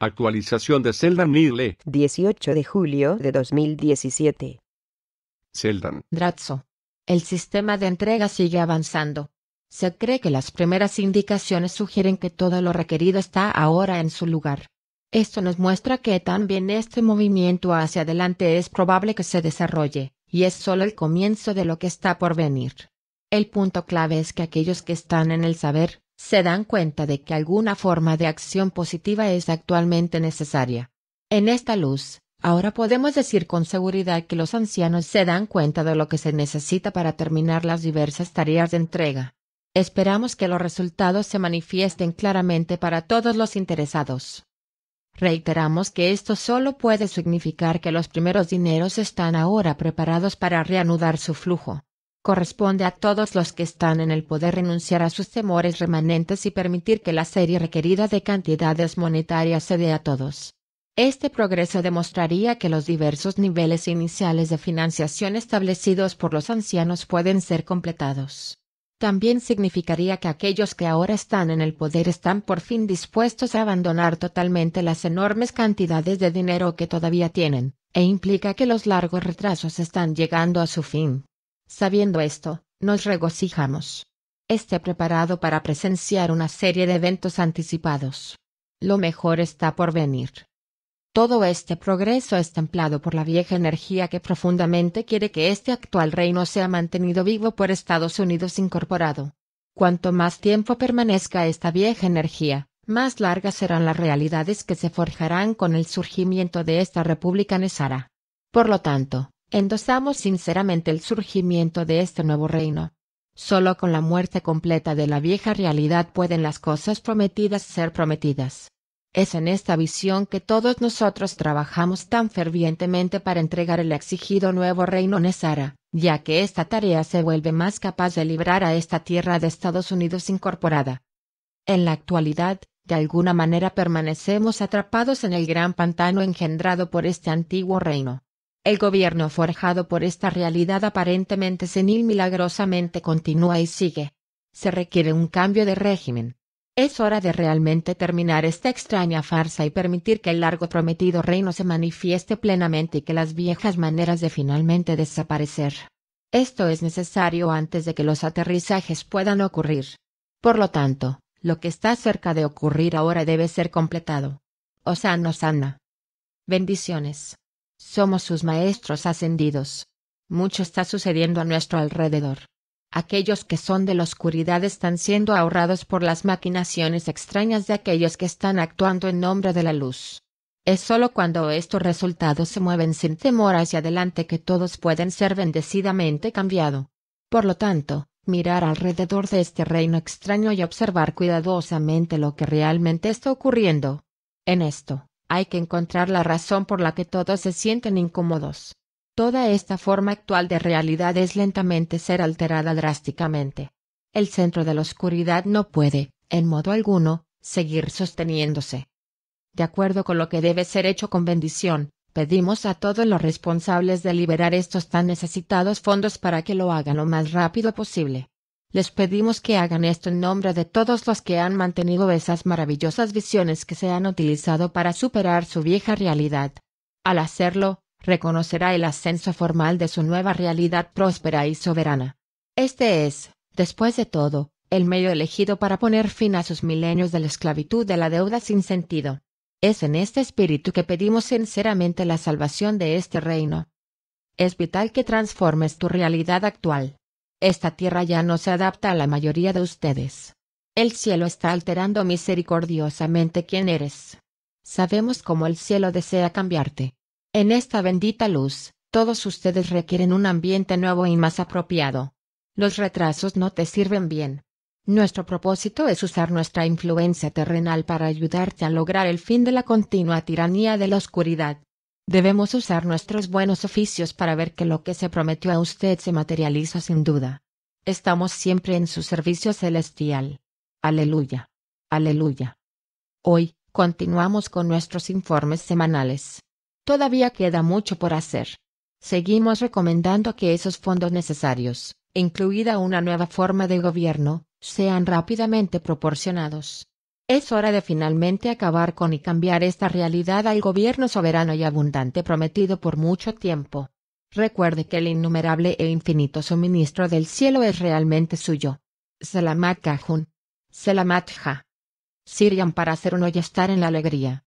Actualización de Zelda 18 de julio de 2017. Zeldan. Dratzo. El sistema de entrega sigue avanzando. Se cree que las primeras indicaciones sugieren que todo lo requerido está ahora en su lugar. Esto nos muestra que también este movimiento hacia adelante es probable que se desarrolle, y es solo el comienzo de lo que está por venir. El punto clave es que aquellos que están en el saber, se dan cuenta de que alguna forma de acción positiva es actualmente necesaria. En esta luz, ahora podemos decir con seguridad que los ancianos se dan cuenta de lo que se necesita para terminar las diversas tareas de entrega. Esperamos que los resultados se manifiesten claramente para todos los interesados. Reiteramos que esto solo puede significar que los primeros dineros están ahora preparados para reanudar su flujo corresponde a todos los que están en el poder renunciar a sus temores remanentes y permitir que la serie requerida de cantidades monetarias se dé a todos. Este progreso demostraría que los diversos niveles iniciales de financiación establecidos por los ancianos pueden ser completados. También significaría que aquellos que ahora están en el poder están por fin dispuestos a abandonar totalmente las enormes cantidades de dinero que todavía tienen, e implica que los largos retrasos están llegando a su fin. Sabiendo esto, nos regocijamos. Esté preparado para presenciar una serie de eventos anticipados. Lo mejor está por venir. Todo este progreso es templado por la vieja energía que profundamente quiere que este actual reino sea mantenido vivo por Estados Unidos incorporado. Cuanto más tiempo permanezca esta vieja energía, más largas serán las realidades que se forjarán con el surgimiento de esta República Nesara. Por lo tanto, Endosamos sinceramente el surgimiento de este nuevo reino. Solo con la muerte completa de la vieja realidad pueden las cosas prometidas ser prometidas. Es en esta visión que todos nosotros trabajamos tan fervientemente para entregar el exigido nuevo reino Nesara, ya que esta tarea se vuelve más capaz de librar a esta tierra de Estados Unidos incorporada. En la actualidad, de alguna manera permanecemos atrapados en el gran pantano engendrado por este antiguo reino. El gobierno forjado por esta realidad aparentemente senil milagrosamente continúa y sigue. Se requiere un cambio de régimen. Es hora de realmente terminar esta extraña farsa y permitir que el largo prometido reino se manifieste plenamente y que las viejas maneras de finalmente desaparecer. Esto es necesario antes de que los aterrizajes puedan ocurrir. Por lo tanto, lo que está cerca de ocurrir ahora debe ser completado. Osana, Osana. Bendiciones. Somos sus maestros ascendidos. Mucho está sucediendo a nuestro alrededor. Aquellos que son de la oscuridad están siendo ahorrados por las maquinaciones extrañas de aquellos que están actuando en nombre de la luz. Es sólo cuando estos resultados se mueven sin temor hacia adelante que todos pueden ser bendecidamente cambiado. Por lo tanto, mirar alrededor de este reino extraño y observar cuidadosamente lo que realmente está ocurriendo. En esto, hay que encontrar la razón por la que todos se sienten incómodos. Toda esta forma actual de realidad es lentamente ser alterada drásticamente. El centro de la oscuridad no puede, en modo alguno, seguir sosteniéndose. De acuerdo con lo que debe ser hecho con bendición, pedimos a todos los responsables de liberar estos tan necesitados fondos para que lo hagan lo más rápido posible. Les pedimos que hagan esto en nombre de todos los que han mantenido esas maravillosas visiones que se han utilizado para superar su vieja realidad. Al hacerlo, reconocerá el ascenso formal de su nueva realidad próspera y soberana. Este es, después de todo, el medio elegido para poner fin a sus milenios de la esclavitud de la deuda sin sentido. Es en este espíritu que pedimos sinceramente la salvación de este reino. Es vital que transformes tu realidad actual. Esta tierra ya no se adapta a la mayoría de ustedes. El cielo está alterando misericordiosamente quién eres. Sabemos cómo el cielo desea cambiarte. En esta bendita luz, todos ustedes requieren un ambiente nuevo y más apropiado. Los retrasos no te sirven bien. Nuestro propósito es usar nuestra influencia terrenal para ayudarte a lograr el fin de la continua tiranía de la oscuridad. Debemos usar nuestros buenos oficios para ver que lo que se prometió a usted se materializa sin duda. Estamos siempre en su servicio celestial. Aleluya. Aleluya. Hoy, continuamos con nuestros informes semanales. Todavía queda mucho por hacer. Seguimos recomendando que esos fondos necesarios, incluida una nueva forma de gobierno, sean rápidamente proporcionados. Es hora de finalmente acabar con y cambiar esta realidad al gobierno soberano y abundante prometido por mucho tiempo. Recuerde que el innumerable e infinito suministro del cielo es realmente suyo. Selamat Kahun. Selamat Ha. Sirian para hacer uno y estar en la alegría.